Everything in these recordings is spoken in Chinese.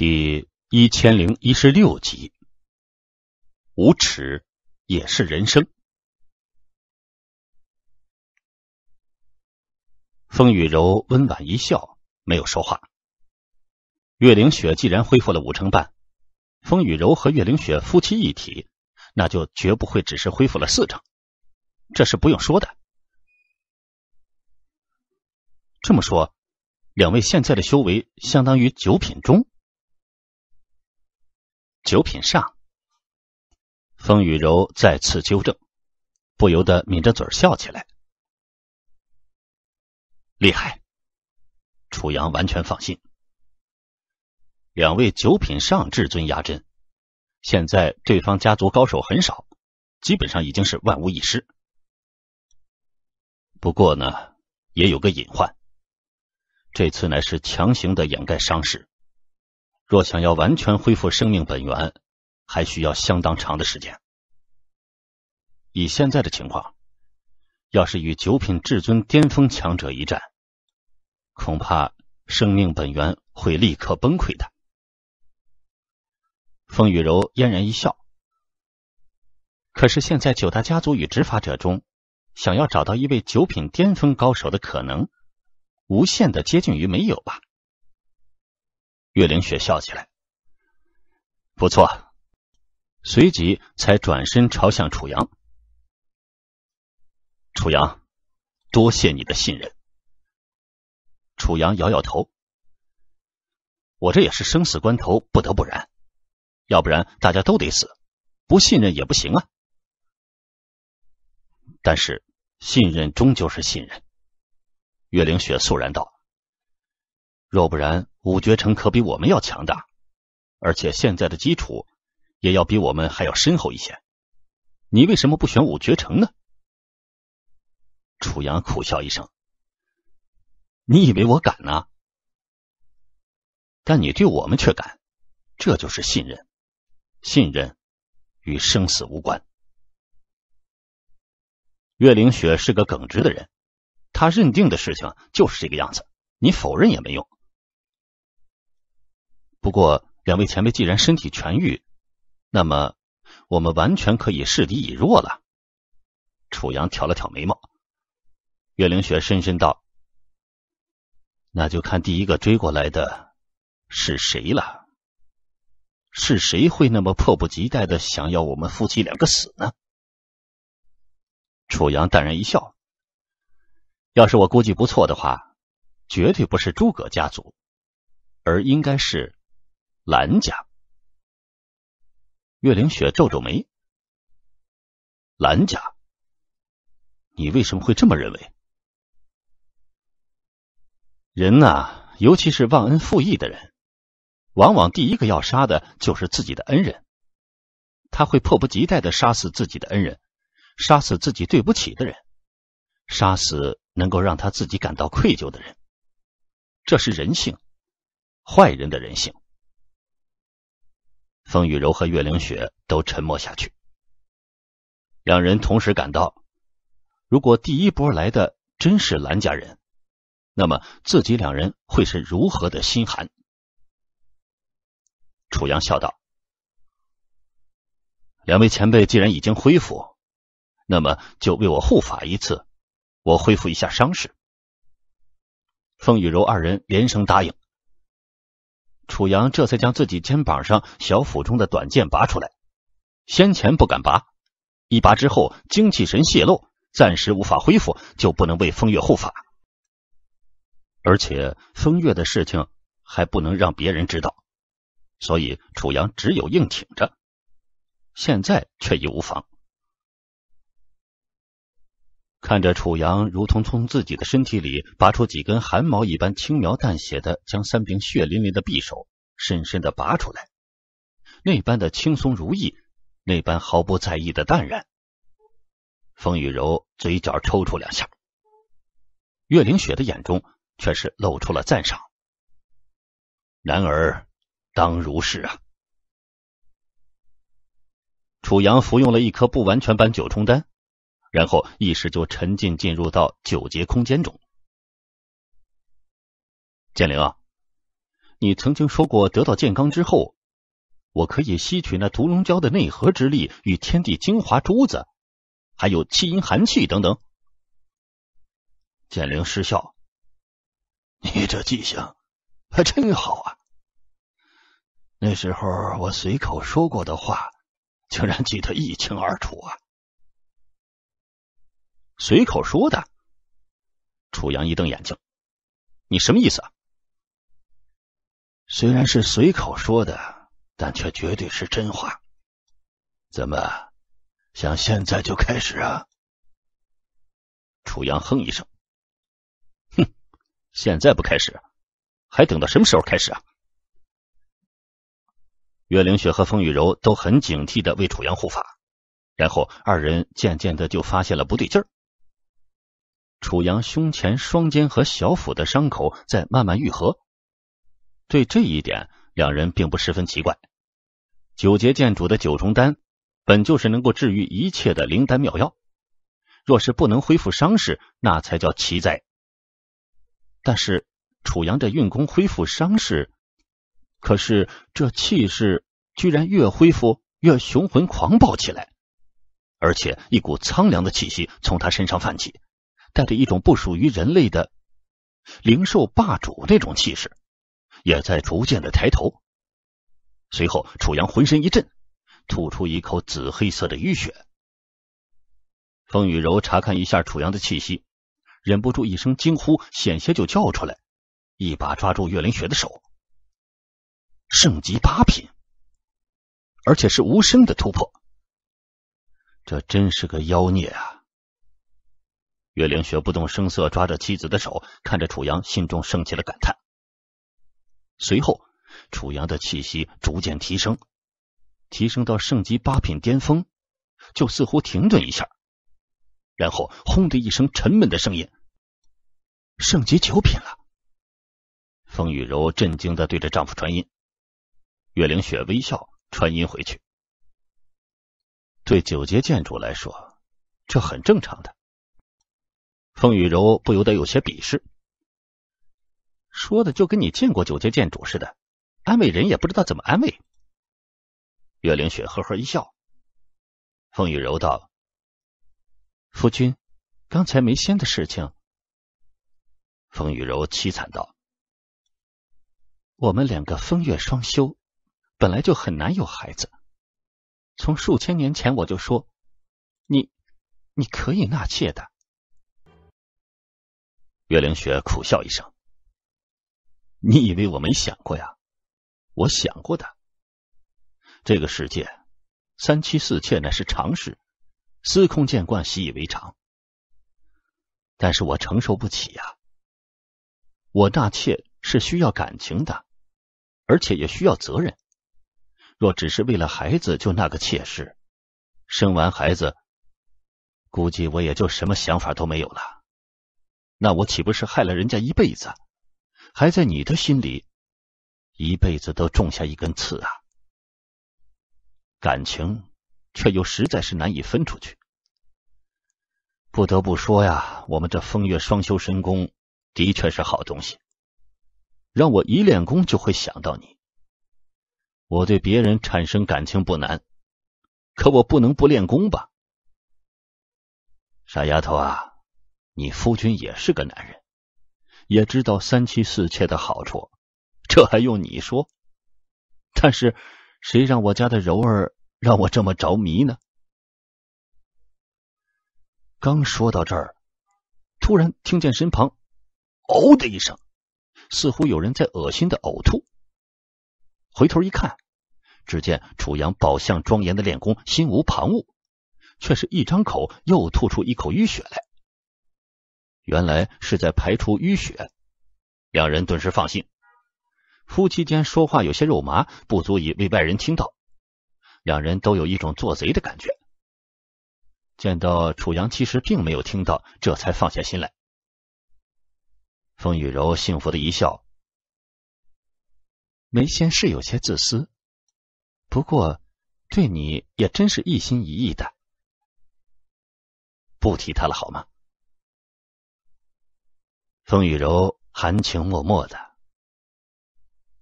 第一千零一十六集，无耻也是人生。风雨柔温婉一笑，没有说话。岳灵雪既然恢复了五成半，风雨柔和岳灵雪夫妻一体，那就绝不会只是恢复了四成，这是不用说的。这么说，两位现在的修为相当于九品中。九品上，风雨柔再次纠正，不由得抿着嘴笑起来。厉害，楚阳完全放心。两位九品上至尊压阵，现在对方家族高手很少，基本上已经是万无一失。不过呢，也有个隐患，这次乃是强行的掩盖伤势。若想要完全恢复生命本源，还需要相当长的时间。以现在的情况，要是与九品至尊巅峰强者一战，恐怕生命本源会立刻崩溃的。风雨柔嫣然一笑。可是现在九大家族与执法者中，想要找到一位九品巅峰高手的可能，无限的接近于没有吧。岳灵雪笑起来，不错，随即才转身朝向楚阳。楚阳，多谢你的信任。楚阳摇摇头，我这也是生死关头，不得不然，要不然大家都得死，不信任也不行啊。但是信任终究是信任。岳灵雪肃然道：“若不然。”五绝城可比我们要强大，而且现在的基础也要比我们还要深厚一些。你为什么不选五绝城呢？楚阳苦笑一声：“你以为我敢呢？但你对我们却敢，这就是信任。信任与生死无关。”岳灵雪是个耿直的人，他认定的事情就是这个样子，你否认也没用。不过，两位前辈既然身体痊愈，那么我们完全可以示敌以弱了。楚阳挑了挑眉毛，岳灵雪深深道：“那就看第一个追过来的是谁了。是谁会那么迫不及待的想要我们夫妻两个死呢？”楚阳淡然一笑：“要是我估计不错的话，绝对不是诸葛家族，而应该是。”兰家，岳灵雪皱皱眉。兰家，你为什么会这么认为？人呐，尤其是忘恩负义的人，往往第一个要杀的就是自己的恩人。他会迫不及待的杀死自己的恩人，杀死自己对不起的人，杀死能够让他自己感到愧疚的人。这是人性，坏人的人性。风雨柔和，岳灵雪都沉默下去。两人同时感到，如果第一波来的真是蓝家人，那么自己两人会是如何的心寒？楚阳笑道：“两位前辈既然已经恢复，那么就为我护法一次，我恢复一下伤势。”风雨柔二人连声答应。楚阳这才将自己肩膀上小腹中的短剑拔出来，先前不敢拔，一拔之后精气神泄露，暂时无法恢复，就不能为风月护法。而且风月的事情还不能让别人知道，所以楚阳只有硬挺着。现在却已无妨。看着楚阳，如同从自己的身体里拔出几根汗毛一般，轻描淡写的将三柄血淋淋的匕首深深的拔出来，那般的轻松如意，那般毫不在意的淡然。风雨柔嘴角抽搐两下，岳灵雪的眼中却是露出了赞赏。男儿当如是啊！楚阳服用了一颗不完全版九重丹。然后意识就沉浸进入到九节空间中。剑灵啊，你曾经说过得到剑罡之后，我可以吸取那毒龙蛟的内核之力与天地精华珠子，还有气阴寒气等等。剑灵失笑：“你这记性还真好啊！那时候我随口说过的话，竟然记得一清二楚啊！”随口说的，楚阳一瞪眼睛：“你什么意思啊？”虽然是随口说的，但却绝对是真话。怎么，想现在就开始啊？楚阳哼一声：“哼，现在不开始，还等到什么时候开始啊？”岳灵雪和风雨柔都很警惕的为楚阳护法，然后二人渐渐的就发现了不对劲儿。楚阳胸前、双肩和小腹的伤口在慢慢愈合，对这一点，两人并不十分奇怪。九节剑主的九重丹本就是能够治愈一切的灵丹妙药，若是不能恢复伤势，那才叫奇哉。但是楚阳这运功恢复伤势，可是这气势居然越恢复越雄浑狂暴起来，而且一股苍凉的气息从他身上泛起。带着一种不属于人类的灵兽霸主那种气势，也在逐渐的抬头。随后，楚阳浑身一震，吐出一口紫黑色的淤血。风雨柔查看一下楚阳的气息，忍不住一声惊呼，险些就叫出来，一把抓住岳灵雪的手。圣级八品，而且是无声的突破，这真是个妖孽啊！岳灵雪不动声色抓着妻子的手，看着楚阳，心中升起了感叹。随后，楚阳的气息逐渐提升，提升到圣级八品巅峰，就似乎停顿一下，然后轰的一声沉闷的声音，圣级九品了。风雨柔震惊的对着丈夫传音，岳灵雪微笑传音回去：“对九阶剑主来说，这很正常的。”风雨柔不由得有些鄙视，说的就跟你见过九阶剑主似的，安慰人也不知道怎么安慰。岳灵雪呵呵一笑，风雨柔道：“夫君，刚才梅仙的事情。”风雨柔凄惨道：“我们两个风月双修，本来就很难有孩子。从数千年前我就说，你，你可以纳妾的。”岳灵雪苦笑一声：“你以为我没想过呀？我想过的。这个世界，三妻四妾乃是常事，司空见惯，习以为常。但是我承受不起呀。我纳妾是需要感情的，而且也需要责任。若只是为了孩子就那个妾室，生完孩子，估计我也就什么想法都没有了。”那我岂不是害了人家一辈子，还在你的心里一辈子都种下一根刺啊？感情却又实在是难以分出去。不得不说呀，我们这风月双修神功的确是好东西，让我一练功就会想到你。我对别人产生感情不难，可我不能不练功吧？傻丫头啊！你夫君也是个男人，也知道三妻四妾的好处，这还用你说？但是谁让我家的柔儿让我这么着迷呢？刚说到这儿，突然听见身旁“呕”的一声，似乎有人在恶心的呕吐。回头一看，只见楚阳宝相庄严的练功，心无旁骛，却是一张口又吐出一口淤血来。原来是在排出淤血，两人顿时放心。夫妻间说话有些肉麻，不足以为外人听到。两人都有一种做贼的感觉。见到楚阳，其实并没有听到，这才放下心来。风雨柔幸福的一笑。梅仙是有些自私，不过对你也真是一心一意的。不提他了好吗？风雨柔含情脉脉的，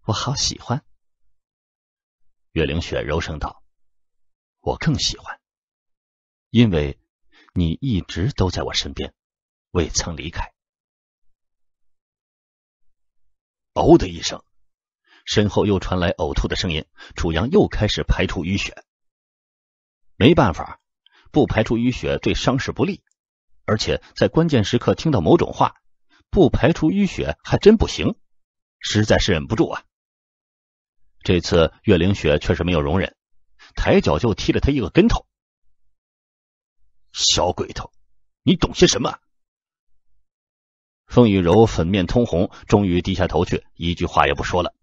我好喜欢。岳灵雪柔声道：“我更喜欢，因为你一直都在我身边，未曾离开。”哦的一声，身后又传来呕吐的声音，楚阳又开始排出淤血。没办法，不排除淤血对伤势不利，而且在关键时刻听到某种话。不排除淤血，还真不行，实在是忍不住啊！这次岳灵雪确实没有容忍，抬脚就踢了他一个跟头。小鬼头，你懂些什么？凤雨柔粉面通红，终于低下头去，一句话也不说了。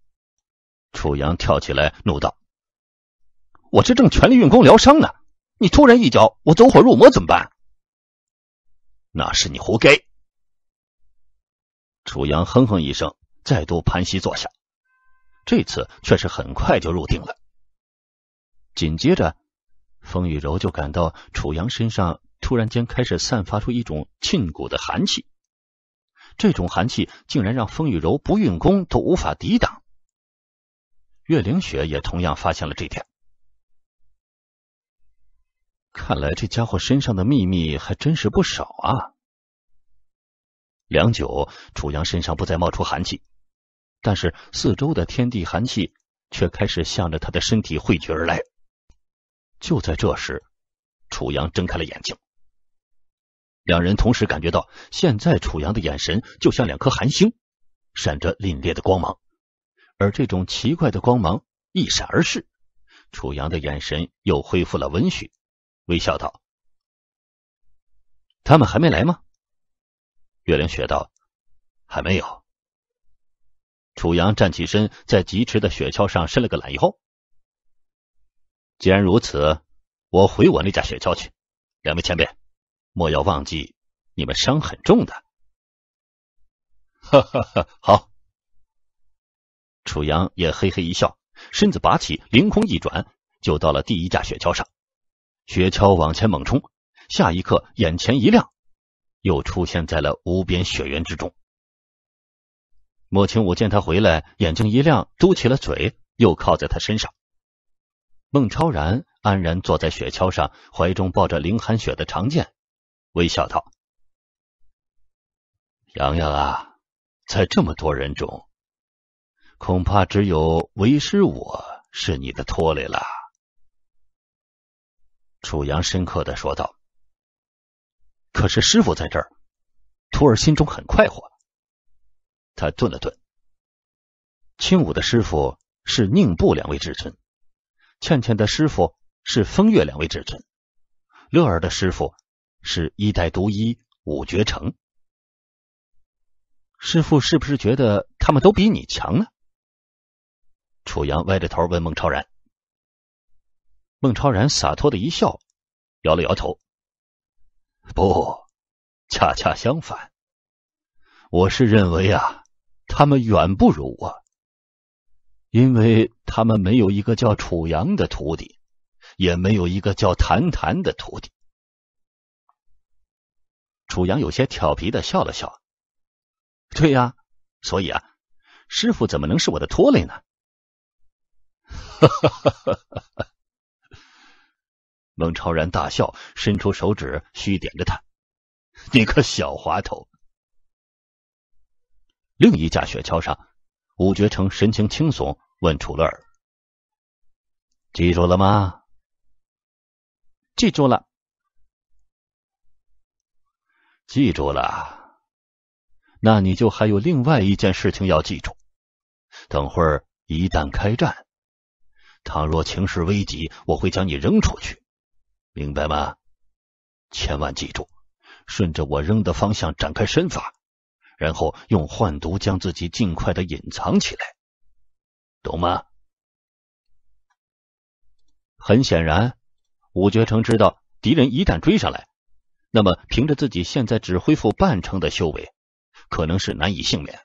楚阳跳起来怒道：“我这正全力运功疗伤呢，你突然一脚，我走火入魔怎么办？”那是你活该。楚阳哼哼一声，再度盘膝坐下。这次却是很快就入定了。紧接着，风雨柔就感到楚阳身上突然间开始散发出一种沁骨的寒气，这种寒气竟然让风雨柔不运功都无法抵挡。岳灵雪也同样发现了这点。看来这家伙身上的秘密还真是不少啊！良久，楚阳身上不再冒出寒气，但是四周的天地寒气却开始向着他的身体汇聚而来。就在这时，楚阳睁开了眼睛。两人同时感觉到，现在楚阳的眼神就像两颗寒星，闪着凛冽的光芒。而这种奇怪的光芒一闪而逝，楚阳的眼神又恢复了温煦，微笑道：“他们还没来吗？”岳灵雪道：“还没有。”楚阳站起身，在疾驰的雪橇上伸了个懒腰。既然如此，我回我那架雪橇去。两位前辈，莫要忘记，你们伤很重的。哈哈哈，好！楚阳也嘿嘿一笑，身子拔起，凌空一转，就到了第一架雪橇上。雪橇往前猛冲，下一刻，眼前一亮。又出现在了无边雪原之中。莫清武见他回来，眼睛一亮，嘟起了嘴，又靠在他身上。孟超然安然坐在雪橇上，怀中抱着凌寒雪的长剑，微笑道：“洋洋啊，在这么多人中，恐怕只有为师我是你的拖累了。”楚阳深刻的说道。可是师傅在这儿，徒儿心中很快活。他顿了顿，青武的师傅是宁布两位至尊，倩倩的师傅是风月两位至尊，乐儿的师傅是一代独一武绝成。师傅是不是觉得他们都比你强呢？楚阳歪着头问孟超然。孟超然洒脱的一笑，摇了摇头。不，恰恰相反，我是认为啊，他们远不如我，因为他们没有一个叫楚阳的徒弟，也没有一个叫谭谭的徒弟。楚阳有些调皮的笑了笑，对呀，所以啊，师傅怎么能是我的拖累呢？哈哈哈哈哈！孟超然大笑，伸出手指虚点着他：“你个小滑头！”另一架雪橇上，吴绝成神情轻松，问楚乐儿：“记住了吗？”“记住了。”“记住了。”“那你就还有另外一件事情要记住。等会儿一旦开战，倘若情势危急，我会将你扔出去。”明白吗？千万记住，顺着我扔的方向展开身法，然后用幻毒将自己尽快的隐藏起来，懂吗？很显然，五绝城知道敌人一旦追上来，那么凭着自己现在只恢复半成的修为，可能是难以幸免。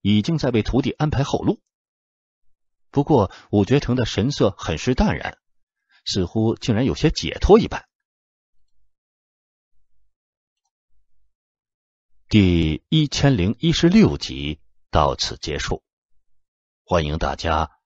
已经在为徒弟安排后路。不过，五绝城的神色很是淡然。似乎竟然有些解脱一般。第一千零一十六集到此结束，欢迎大家。